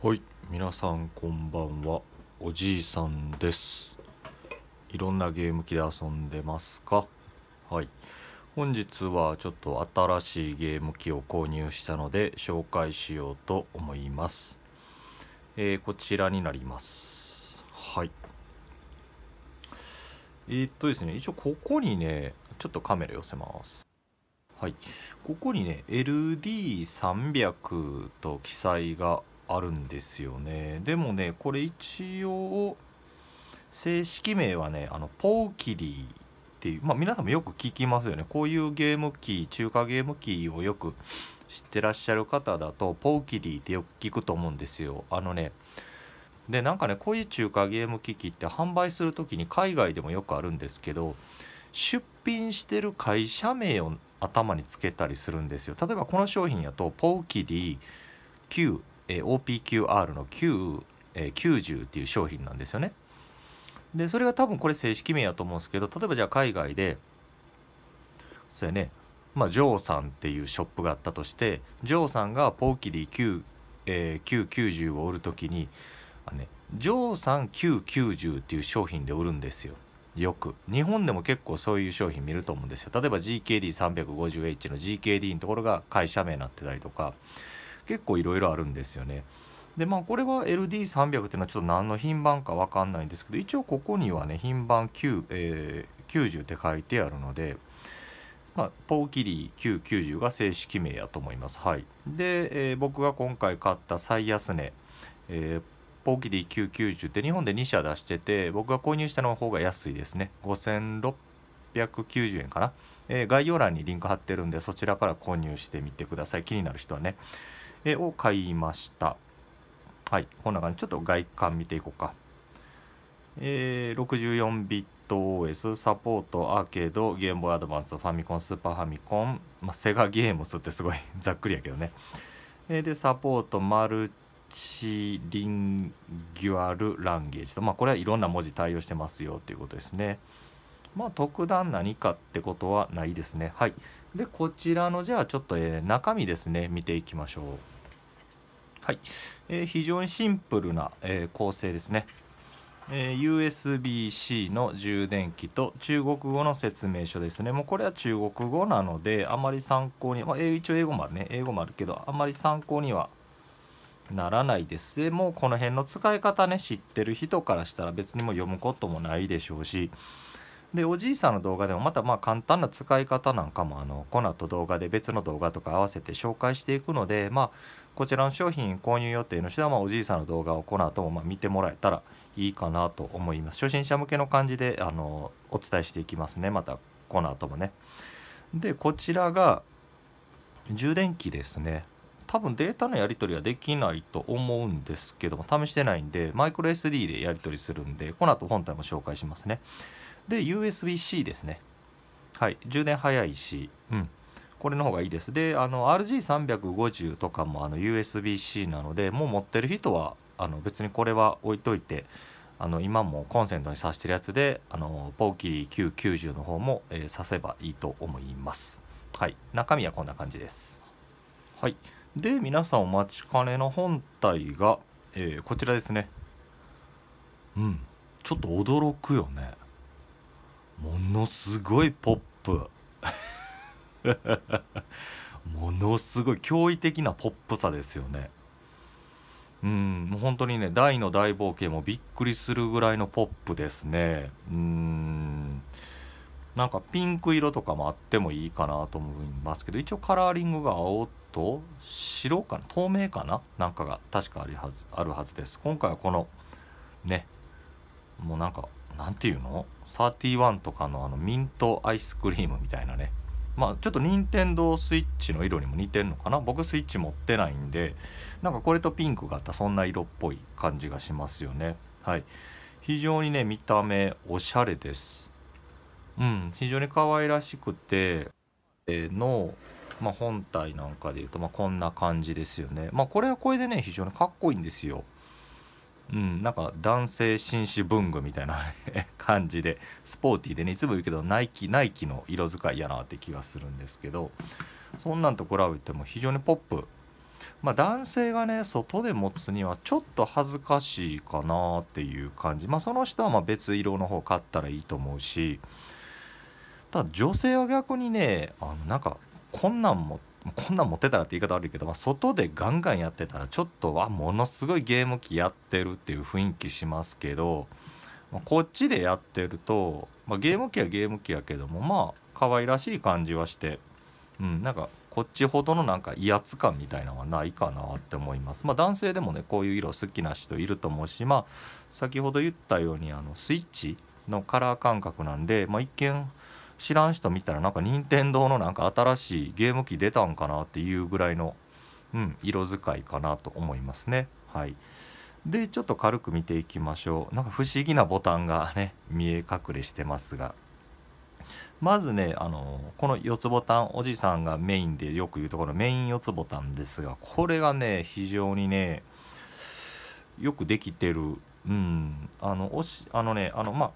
はい皆さんこんばんはおじいさんですいろんなゲーム機で遊んでますかはい本日はちょっと新しいゲーム機を購入したので紹介しようと思います、えー、こちらになりますはいえー、っとですね一応ここにねちょっとカメラ寄せますはい、ここにね LD300 と記載があるんですよねでもねこれ一応正式名はねあのポーキリーっていうまあ皆さんもよく聞きますよねこういうゲーム機中華ゲーム機をよく知ってらっしゃる方だとポーキリーってよく聞くと思うんですよあのねでなんかねこういう中華ゲーム機器って販売する時に海外でもよくあるんですけど出品してる会社名を頭につけたりするんですよ例えばこの商品やとポーキリーえ OPQR の Q、90っていう商品なんですよね。でそれが多分これ正式名やと思うんですけど例えばじゃあ海外でそうやねまあジョーさんっていうショップがあったとしてジョーさんがポーキリー Q、えー、990を売る時にあ、ね、ジョーさん q 9 0っていう商品で売るんですよ。よく日本でも結構そういう商品見ると思うんですよ例えば GKD350H の GKD のところが会社名になってたりとか結構いろいろあるんですよね。でまあこれは LD300 っていうのはちょっと何の品番か分かんないんですけど一応ここにはね品番9、えー、90って書いてあるので、まあ、ポーキリー990が正式名やと思います。はい、で、えー、僕が今回買った最安値、えー、ポーキリー990って日本で2社出してて僕が購入したの方が安いですね5690円かな、えー、概要欄にリンク貼ってるんでそちらから購入してみてください気になる人はねを買いましたはいこんな感じちょっと外観見ていこうか、えー、64ビット OS サポートアーケードゲームボーイアドバンスファミコンスーパーファミコン、まあ、セガゲームスってすごい ざっくりやけどね、えー、でサポートマルチリンギュアルランゲージとまあこれはいろんな文字対応してますよということですねまあ特段何かってことはないですねはいでこちらのじゃあちょっと、えー、中身ですね見ていきましょうはい、えー、非常にシンプルな、えー、構成ですね、え USB-C の充電器と中国語の説明書ですねもうこれは中国語なのであまり参考に、まあ、一応英語もあるね英語もあるけどあまり参考にはならないですでもうこの辺の使い方ね知ってる人からしたら別にも読むこともないでしょうしでおじいさんの動画でもまたまあ簡単な使い方なんかもあのこの後動画で別の動画とか合わせて紹介していくのでまあこちらの商品購入予定の人はまあおじいさんの動画をこの後もま見てもらえたらいいかなと思います初心者向けの感じであのお伝えしていきますねまたこの後もねでこちらが充電器ですね多分データのやり取りはできないと思うんですけども試してないんでマイクロ SD でやり取りするんでこの後本体も紹介しますねで USB-C ですねはい充電早いし、うん、これの方がいいですであの RG350 とかもあの USB-C なのでもう持ってる人はあの別にこれは置いといてあの今もコンセントに挿してるやつであのポーキー9 9 0の方も、えー、挿せばいいと思いますはい中身はこんな感じですはいで皆さんお待ちかねの本体が、えー、こちらですねうんちょっと驚くよねものすごいポップ ものすごい驚異的なポップさですよねうんもう本当にね大の大冒険もびっくりするぐらいのポップですねうんなんかピンク色とかもあってもいいかなと思いますけど一応カラーリングが青と白かな透明かななんかが確かあるはずあるはずです今回はこのねもうなんか何て言うの ?31 とかのあのミントアイスクリームみたいなねまあちょっと任天堂スイッチの色にも似てるのかな僕スイッチ持ってないんでなんかこれとピンクがあったそんな色っぽい感じがしますよねはい非常にね見た目おしゃれですうん非常に可愛らしくて、えー、の、まあ、本体なんかでいうと、まあ、こんな感じですよねまあこれはこれでね非常にかっこいいんですようん、なんか男性紳士文具みたいな 感じでスポーティーでねいつも言うけどナイキナイキの色使いやなって気がするんですけどそんなんと比べても非常にポップまあ男性がね外で持つにはちょっと恥ずかしいかなっていう感じまあその人はま別色の方買ったらいいと思うしただ女性は逆にねあのなんかこんなんもこんなん持ってたらって言い方悪いけど、まあ、外でガンガンやってたらちょっとはものすごいゲーム機やってるっていう雰囲気しますけど、まあ、こっちでやってると、まあ、ゲーム機はゲーム機やけどもまあ可愛らしい感じはして、うん、なんかこっちほどのなんか威圧感みたいなのはないかなって思います。まあ、男性でもねこういう色好きな人いると思うし、まあ、先ほど言ったようにあのスイッチのカラー感覚なんで、まあ、一見知らん人見たらなんか任天堂のなんか新しいゲーム機出たんかなっていうぐらいの、うん、色使いかなと思いますね。はい、でちょっと軽く見ていきましょうなんか不思議なボタンがね見え隠れしてますがまずねあのこの4つボタンおじさんがメインでよく言うところメイン4つボタンですがこれがね非常にねよくできてるうんあのおしあのねあのまあ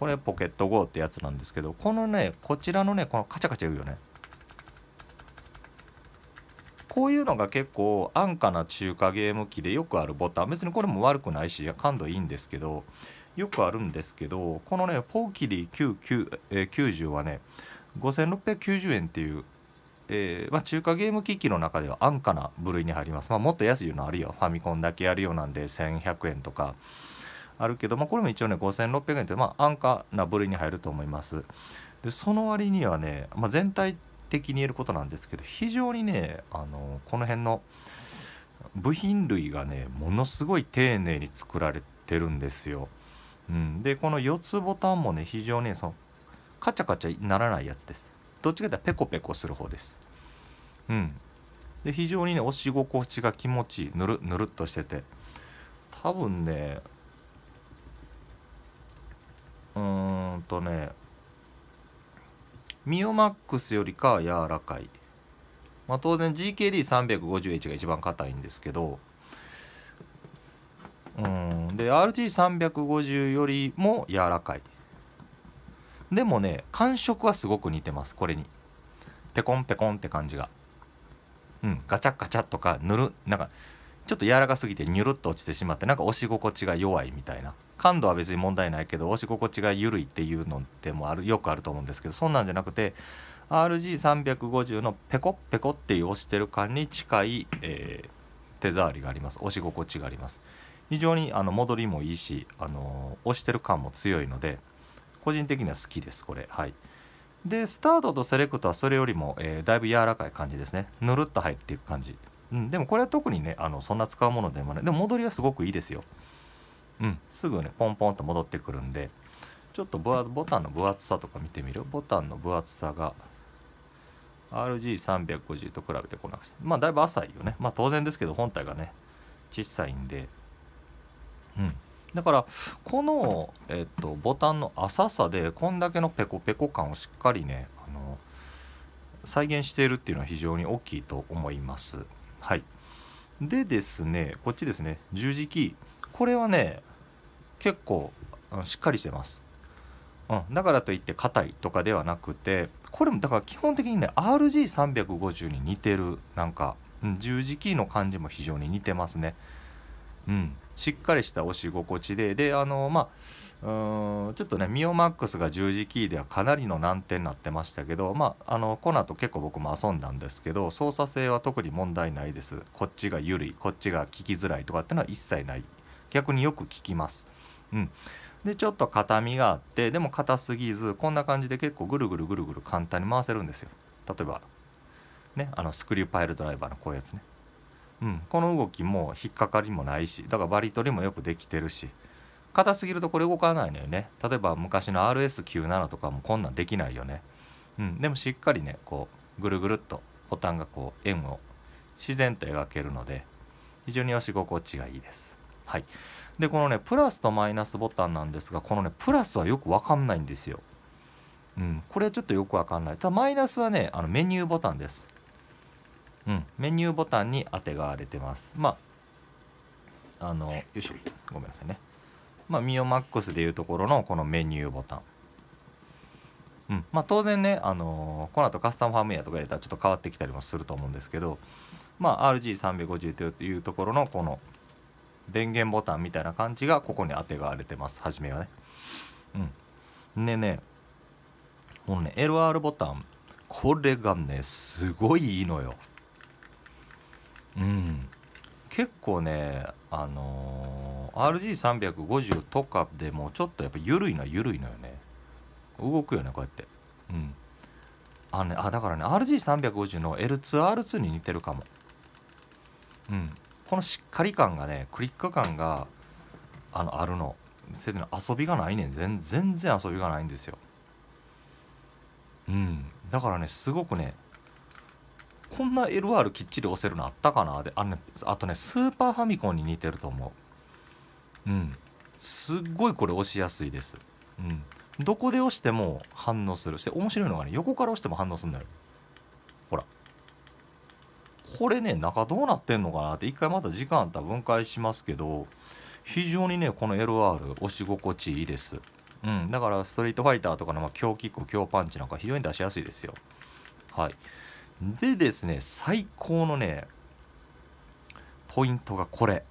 これポケット GO ってやつなんですけどこのねこちらのねこのカチャカチャ言うよねこういうのが結構安価な中華ゲーム機でよくあるボタン別にこれも悪くないし感度いいんですけどよくあるんですけどこのねポーキリー90 9はね5690円っていうえー、まあ、中華ゲーム機器の中では安価な部類に入ります。まあ、もっと安いのあるよ。ファミコンだけやるようなんで1100円とか、あるけど、まあ、これも一応ね5600円って、まあ、安価な部類に入ると思いますでその割にはね、まあ、全体的に言えることなんですけど非常にねあのこの辺の部品類がねものすごい丁寧に作られてるんですよ、うん、でこの4つボタンもね非常にそのカチャカチャならないやつですどっちかというとペコペコする方ですうんで非常にね押し心地が気持ちいいぬるぬるっとしてて多分ねうんとねミオマックスよりかは柔らかい、まあ、当然 GKD350H が一番硬いんですけどうんで RG350 よりも柔らかいでもね感触はすごく似てますこれにペコンペコンって感じがうんガチャガチャとか塗るなんかちょっと柔らかすぎてニュルっと落ちてしまってなんか押し心地が弱いみたいな感度は別に問題ないけど押し心地が緩いっていうのでもあるよくあると思うんですけどそんなんじゃなくて RG350 のペコペコっていう押してる感に近い、えー、手触りがあります押し心地があります非常にあの戻りもいいし、あのー、押してる感も強いので個人的には好きですこれはいでスタートとセレクトはそれよりも、えー、だいぶ柔らかい感じですねぬるっと入っていく感じうん、でもこれは特にねあのそんな使うものでもねでも戻りはすごくいいですよ、うん、すぐねポンポンと戻ってくるんでちょっとボボタンの分厚さとか見てみるボタンの分厚さが RG350 と比べてこなくてまあだいぶ浅いよねまあ当然ですけど本体がね小さいんでうんだからこの、えっと、ボタンの浅さでこんだけのペコペコ感をしっかりねあの再現しているっていうのは非常に大きいと思います。はいでですねこっちですね十字キーこれはね結構しっかりしてます、うん、だからといって硬いとかではなくてこれもだから基本的にね RG350 に似てるなんか、十字キーの感じも非常に似てますねうん、しっかりした押し心地でであのまあうんちょっとねミオマックスが十字キーではかなりの難点になってましたけど、まあ、あのこの後結構僕も遊んだんですけど操作性は特に問題ないですこっちが緩いこっちが聞きづらいとかっていうのは一切ない逆によく聞きます。うん、でちょっと硬みがあってでも硬すぎずこんな感じで結構ぐるぐるぐるぐる簡単に回せるんですよ例えばねあのスクリューパイルドライバーのこういうやつねうん、この動きも引っかかりもないしだからバリ取りもよくできてるし硬すぎるとこれ動かないのよね例えば昔の RS97 とかもこんなんできないよね、うん、でもしっかりねこうぐるぐるっとボタンがこう円を自然と描けるので非常に押し心地がいいです。はい、でこのねプラスとマイナスボタンなんですがこのねプラスはよく分かんないんですよ。うん、これはちょっとよく分かんない。ただマイナスはねあのメニューボタンです。うん、メニューボタンに当てがわれてますまああのよいしょごめんなさいねまあミオマックスでいうところのこのメニューボタンうんまあ、当然ね、あのー、この後カスタムファームウェアとか入れたらちょっと変わってきたりもすると思うんですけど、まあ、RG350 というところのこの電源ボタンみたいな感じがここに当てがわれてます初めはね。うん、でねこのね LR ボタンこれがねすごいいいのよ。うん、結構ねあのー、RG350 とかでもちょっとやっぱ緩いのは緩いのよね動くよねこうやってうんあねあだからね RG350 の L2R2 に似てるかもうんこのしっかり感がねクリック感があのあるのせで遊びがないねん全然遊びがないんですようんだからねすごくねこんな LR きっちり押せるのあったかなであ,、ね、あとねスーパーファミコンに似てると思ううんすっごいこれ押しやすいですうんどこで押しても反応するし面白いのがね横から押しても反応するのよほらこれね中どうなってんのかなって一回また時間あったら分解しますけど非常にねこの LR 押し心地いいですうん、だからストリートファイターとかの、まあ、強キック強パンチなんか非常に出しやすいですよはいでですね最高のねポイントがこれ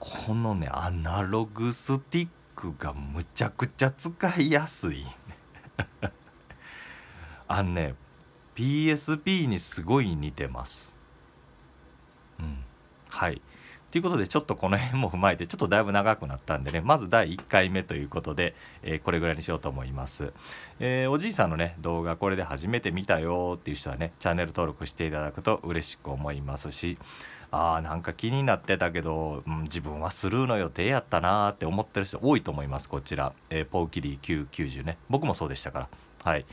このねアナログスティックがむちゃくちゃ使いやすい あのね PSP にすごい似てますうんはいということでちょっとこの辺も踏まえて ちょっとだいぶ長くなったんでねまず第1回目ということで、えー、これぐらいにしようと思います、えー、おじいさんのね動画これで初めて見たよっていう人はねチャンネル登録していただくと嬉しく思いますしあーなんか気になってたけど、うん、自分はスルーの予定やったなーって思ってる人多いと思いますこちら、えー、ポーキリー990ね僕もそうでしたからはい、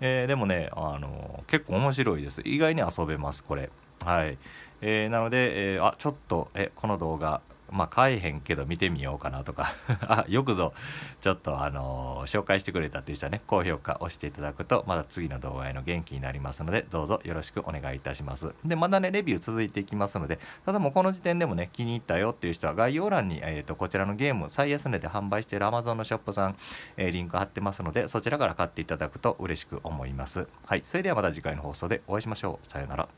えー、でもね、あのー、結構面白いです意外に遊べますこれはい、えー、なので、えー、あちょっとえこの動画まあ買えへんけど見てみようかなとか あよくぞちょっとあのー、紹介してくれたっていう人はね高評価押していただくとまだ次の動画への元気になりますのでどうぞよろしくお願いいたしますでまだねレビュー続いていきますのでただもうこの時点でもね気に入ったよっていう人は概要欄に、えーと、こちらのゲーム最安値で販売している Amazon のショップさん、えー、リンク貼ってますのでそちらから買っていただくと嬉しく思いますはいそれではまた次回の放送でお会いしましょうさようなら